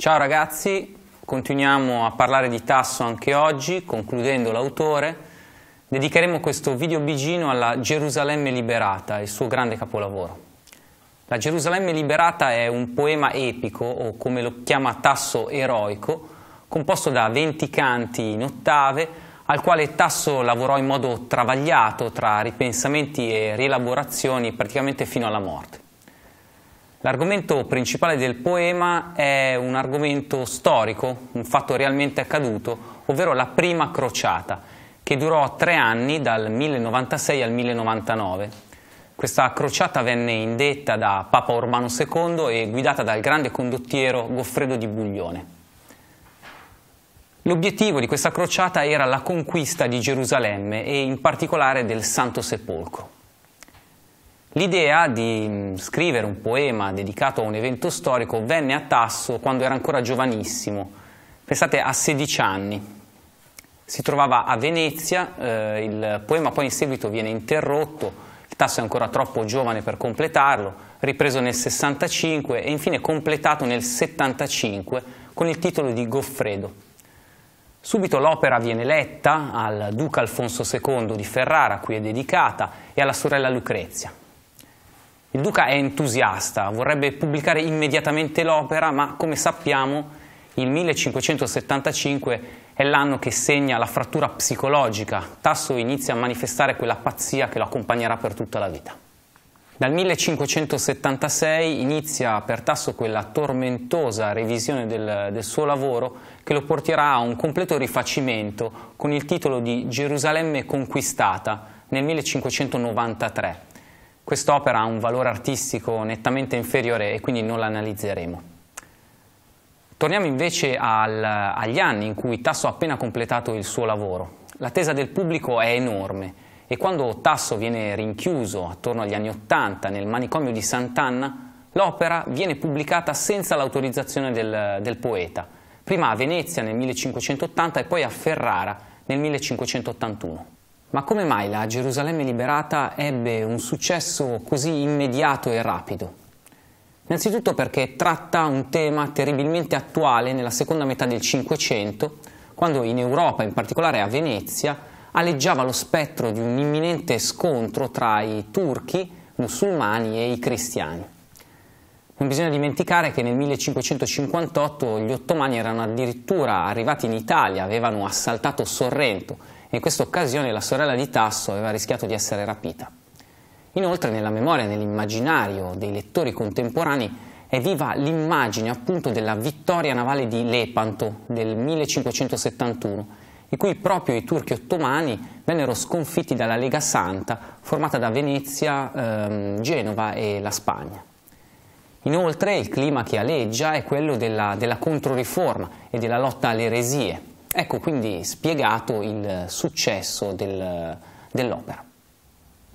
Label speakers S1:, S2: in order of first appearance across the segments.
S1: Ciao ragazzi, continuiamo a parlare di Tasso anche oggi, concludendo l'autore. Dedicheremo questo video bigino alla Gerusalemme liberata, il suo grande capolavoro. La Gerusalemme liberata è un poema epico, o come lo chiama Tasso eroico, composto da 20 canti in ottave, al quale Tasso lavorò in modo travagliato tra ripensamenti e rielaborazioni praticamente fino alla morte. L'argomento principale del poema è un argomento storico, un fatto realmente accaduto, ovvero la prima crociata, che durò tre anni dal 1096 al 1099. Questa crociata venne indetta da Papa Ormano II e guidata dal grande condottiero Goffredo di Buglione. L'obiettivo di questa crociata era la conquista di Gerusalemme e in particolare del Santo Sepolcro. L'idea di mm, scrivere un poema dedicato a un evento storico venne a Tasso quando era ancora giovanissimo, pensate a 16 anni. Si trovava a Venezia, eh, il poema poi in seguito viene interrotto, il Tasso è ancora troppo giovane per completarlo, ripreso nel 65 e infine completato nel 75 con il titolo di Goffredo. Subito l'opera viene letta al duca Alfonso II di Ferrara, a cui è dedicata, e alla sorella Lucrezia. Il duca è entusiasta, vorrebbe pubblicare immediatamente l'opera, ma come sappiamo il 1575 è l'anno che segna la frattura psicologica. Tasso inizia a manifestare quella pazzia che lo accompagnerà per tutta la vita. Dal 1576 inizia per Tasso quella tormentosa revisione del, del suo lavoro che lo porterà a un completo rifacimento con il titolo di Gerusalemme conquistata nel 1593 quest'opera ha un valore artistico nettamente inferiore e quindi non l'analizzeremo. Torniamo invece al, agli anni in cui Tasso ha appena completato il suo lavoro. L'attesa del pubblico è enorme e quando Tasso viene rinchiuso attorno agli anni Ottanta nel manicomio di Sant'Anna, l'opera viene pubblicata senza l'autorizzazione del, del, poeta, prima a Venezia nel 1580 e poi a Ferrara nel 1581. Ma come mai la Gerusalemme liberata ebbe un successo così immediato e rapido? Innanzitutto perché tratta un tema terribilmente attuale nella seconda metà del Cinquecento, quando in Europa, in particolare a Venezia, aleggiava lo spettro di un imminente scontro tra i turchi, musulmani e i cristiani. Non bisogna dimenticare che nel 1558 gli ottomani erano addirittura arrivati in Italia, avevano assaltato Sorrento in questa occasione la sorella di Tasso aveva rischiato di essere rapita. Inoltre nella memoria e nell'immaginario dei lettori contemporanei è viva l'immagine appunto della vittoria navale di Lepanto del 1571, in cui proprio i turchi ottomani vennero sconfitti dalla Lega Santa formata da Venezia, ehm, Genova e la Spagna. Inoltre il clima che aleggia è quello della, della controriforma e della lotta alle eresie, Ecco quindi spiegato il successo del, dell'opera.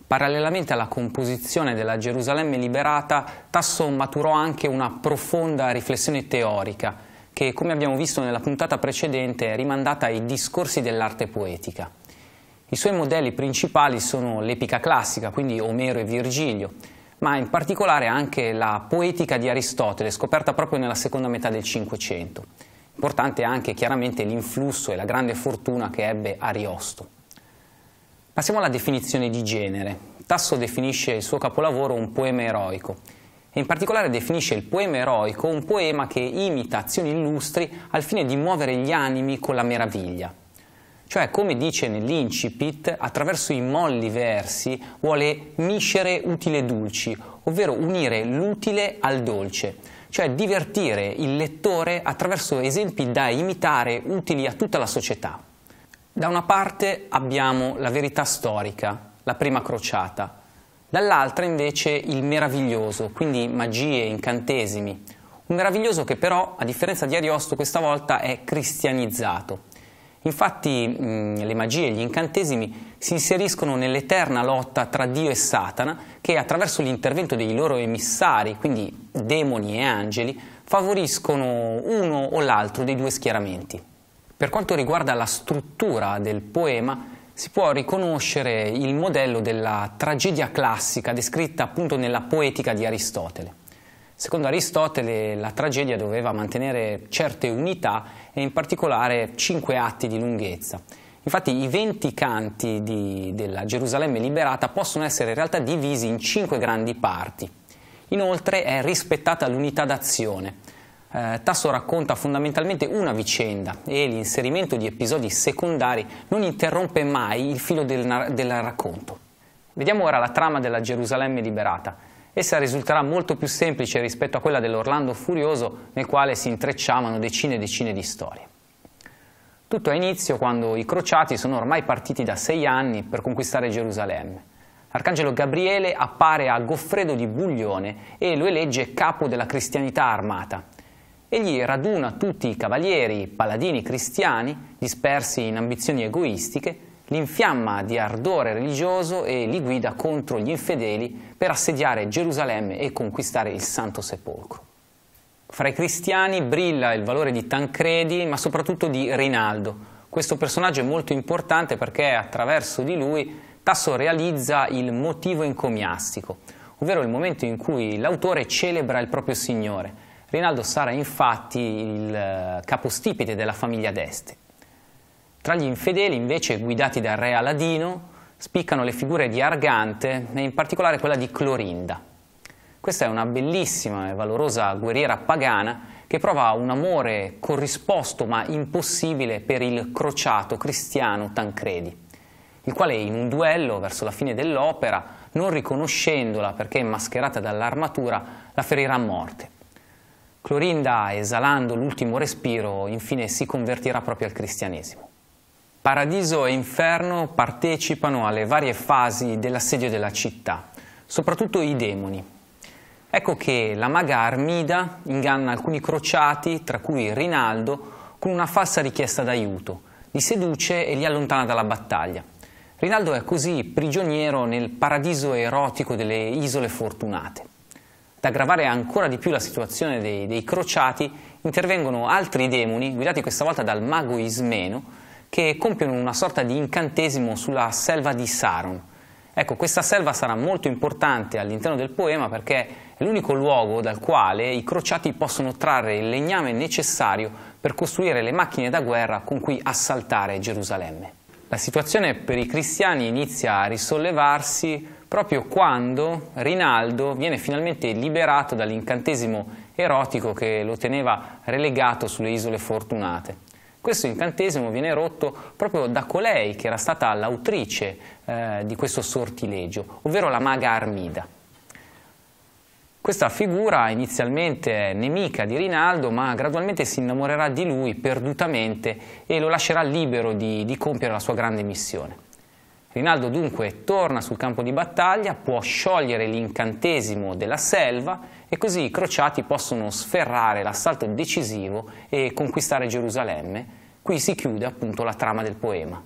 S1: Parallelamente alla composizione della Gerusalemme liberata, Tasso maturò anche una profonda riflessione teorica, che come abbiamo visto nella puntata precedente è rimandata ai discorsi dell'arte poetica. I suoi modelli principali sono l'epica classica, quindi Omero e Virgilio, ma in particolare anche la poetica di Aristotele, scoperta proprio nella seconda metà del Cinquecento. Importante anche chiaramente l'influsso e la grande fortuna che ebbe Ariosto. Passiamo alla definizione di genere. Tasso definisce il suo capolavoro un poema eroico e in particolare definisce il poema eroico un poema che imita azioni illustri al fine di muovere gli animi con la meraviglia. Cioè, come dice nell'incipit, attraverso i molli versi vuole miscere utile e dolci, ovvero unire l'utile al dolce, cioè divertire il lettore attraverso esempi da imitare utili a tutta la società. Da una parte abbiamo la verità storica, la prima crociata, dall'altra invece il meraviglioso, quindi magie, incantesimi. Un meraviglioso che però, a differenza di Ariosto, questa volta è cristianizzato. Infatti mh, mm, le magie e gli incantesimi si inseriscono nell'eterna lotta tra Dio e Satana che attraverso l'intervento dei loro emissari, quindi demoni e angeli, favoriscono uno o l'altro dei due schieramenti. Per quanto riguarda la struttura del poema, si può riconoscere il modello della tragedia classica descritta appunto nella poetica di Aristotele. Secondo Aristotele la tragedia doveva mantenere certe unità e in particolare cinque atti di lunghezza. Infatti i 20 canti di, della Gerusalemme liberata possono essere in realtà divisi in cinque grandi parti. Inoltre è rispettata l'unità d'azione. Eh, Tasso racconta fondamentalmente una vicenda e l'inserimento di episodi secondari non interrompe mai il filo del, del racconto. Vediamo ora la trama della Gerusalemme liberata. Essa risulterà molto più semplice rispetto a quella dell'Orlando Furioso nel quale si intrecciavano decine e decine di storie. Tutto ha inizio quando i crociati sono ormai partiti da sei anni per conquistare Gerusalemme. L'arcangelo Gabriele appare a Goffredo di Buglione e lo elegge capo della cristianità armata. Egli raduna tutti i cavalieri, paladini cristiani, dispersi in ambizioni egoistiche, l'infiamma di ardore religioso e li guida contro gli infedeli per assediare Gerusalemme e conquistare il Santo Sepolcro. Fra i cristiani brilla il valore di Tancredi, ma soprattutto di Rinaldo. Questo personaggio è molto importante perché attraverso di lui Tasso realizza il motivo encomiastico, ovvero il momento in cui l'autore celebra il proprio Signore. Rinaldo sarà infatti il eh, capostipite della famiglia d'Este tra gli infedeli, invece, guidati dal re Aladino, spiccano le figure di Argante e in particolare quella di Clorinda. Questa è una bellissima e valorosa guerriera pagana che prova un amore corrisposto ma impossibile per il crociato cristiano Tancredi, il quale in un duello verso la fine dell'opera, non riconoscendola perché mascherata dall'armatura, la ferirà a morte. Clorinda, esalando l'ultimo respiro, infine si convertirà proprio al cristianesimo. Paradiso e inferno partecipano alle varie fasi dell'assedio della città, soprattutto i demoni. Ecco che la maga Armida inganna alcuni crociati, tra cui Rinaldo, con una falsa richiesta d'aiuto, li seduce e li allontana dalla battaglia. Rinaldo è così prigioniero nel paradiso erotico delle Isole Fortunate. Ad aggravare ancora di più la situazione dei, dei crociati intervengono altri demoni, guidati questa volta dal mago Ismeno, che compiono una sorta di incantesimo sulla selva di Saron. Ecco, questa selva sarà molto importante all'interno del poema perché è l'unico luogo dal quale i crociati possono trarre il legname necessario per costruire le macchine da guerra con cui assaltare Gerusalemme. La situazione per i cristiani inizia a risollevarsi proprio quando Rinaldo viene finalmente liberato dall'incantesimo erotico che lo teneva relegato sulle isole fortunate. Questo incantesimo viene rotto proprio da colei che era stata l'autrice eh, di questo sortilegio, ovvero la maga Armida. Questa figura inizialmente è nemica di Rinaldo, ma gradualmente si innamorerà di lui perdutamente e lo lascerà libero di, di compiere la sua grande missione. Rinaldo dunque torna sul campo di battaglia, può sciogliere l'incantesimo della selva e così i crociati possono sferrare l'assalto decisivo e conquistare Gerusalemme. Qui si chiude appunto la trama del poema.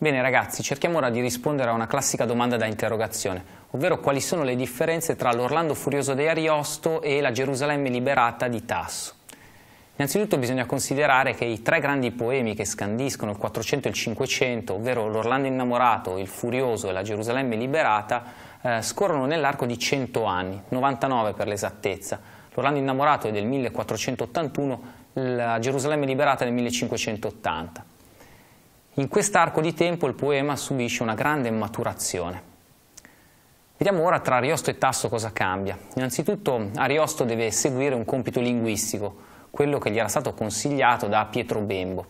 S1: Bene ragazzi, cerchiamo ora di rispondere a una classica domanda da interrogazione, ovvero quali sono le differenze tra l'Orlando furioso di Ariosto e la Gerusalemme liberata di Tasso. Innanzitutto bisogna considerare che i tre grandi poemi che scandiscono il 400 e il 500, ovvero l'Orlando innamorato, il Furioso e la Gerusalemme liberata, eh, scorrono nell'arco di 100 anni, 99 per l'esattezza. L'Orlando innamorato è del 1481, la Gerusalemme liberata è del 1580. In quest'arco di tempo il poema subisce una grande maturazione. Vediamo ora tra Ariosto e Tasso cosa cambia. Innanzitutto Ariosto deve seguire un compito linguistico, quello che gli era stato consigliato da Pietro Bembo.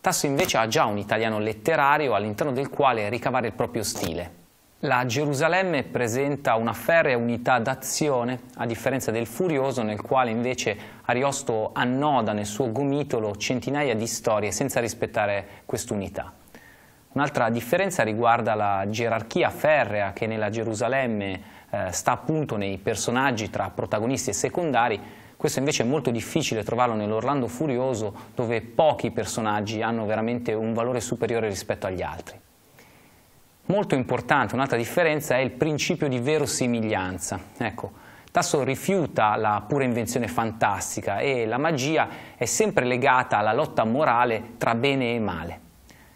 S1: Tasso invece ha già un italiano letterario all'interno del quale ricavare il proprio stile. La Gerusalemme presenta una ferrea unità d'azione, a differenza del Furioso, nel quale invece Ariosto annoda nel suo gomitolo centinaia di storie senza rispettare quest'unità. Un'altra differenza riguarda la gerarchia ferrea che nella Gerusalemme eh, sta appunto nei personaggi tra protagonisti e secondari, questo invece è molto difficile trovarlo nell'Orlando Furioso dove pochi personaggi hanno veramente un valore superiore rispetto agli altri. Molto importante, un'altra differenza è il principio di verosimiglianza. Ecco, Tasso rifiuta la pura invenzione fantastica e la magia è sempre legata alla lotta morale tra bene e male.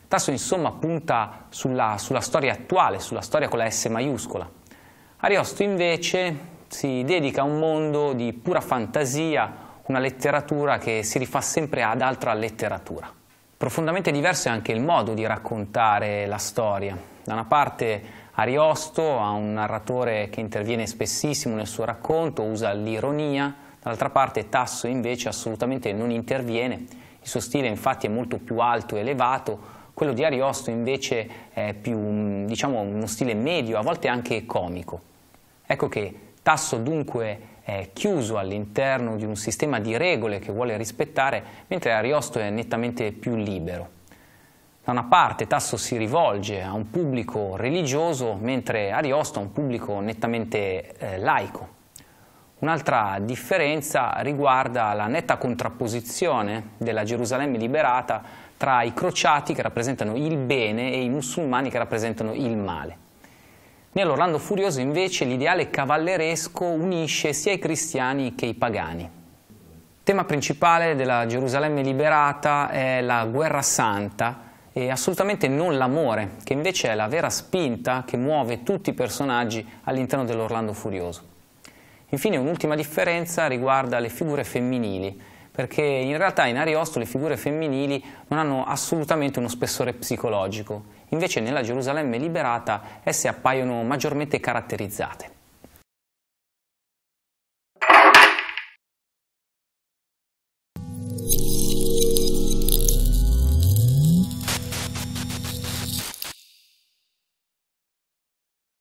S1: Tasso insomma punta sulla, sulla storia attuale, sulla storia con la S maiuscola. Ariosto invece si dedica a un mondo di pura fantasia, una letteratura che si rifà sempre ad altra letteratura. Profondamente diverso è anche il modo di raccontare la storia. Da una parte Ariosto ha un narratore che interviene spessissimo nel suo racconto, usa l'ironia, dall'altra parte Tasso invece assolutamente non interviene, il suo stile infatti è molto più alto e elevato, quello di Ariosto invece è più, diciamo, uno stile medio, a volte anche comico. Ecco che tasso dunque è eh, chiuso all'interno di un sistema di regole che vuole rispettare, mentre Ariosto è nettamente più libero. Da una parte Tasso si rivolge a un pubblico religioso, mentre Ariosto a un pubblico nettamente eh, laico. Un'altra differenza riguarda la netta contrapposizione della Gerusalemme liberata tra i crociati che rappresentano il bene e i musulmani che rappresentano il male. Nell'Orlando Furioso invece l'ideale cavalleresco unisce sia i cristiani che i pagani. Il tema principale della Gerusalemme liberata è la guerra santa e assolutamente non l'amore, che invece è la vera spinta che muove tutti i personaggi all'interno dell'Orlando Furioso. Infine un'ultima differenza riguarda le figure femminili perché in realtà in Ariosto le figure femminili non hanno assolutamente uno spessore psicologico, invece nella Gerusalemme liberata esse appaiono maggiormente caratterizzate.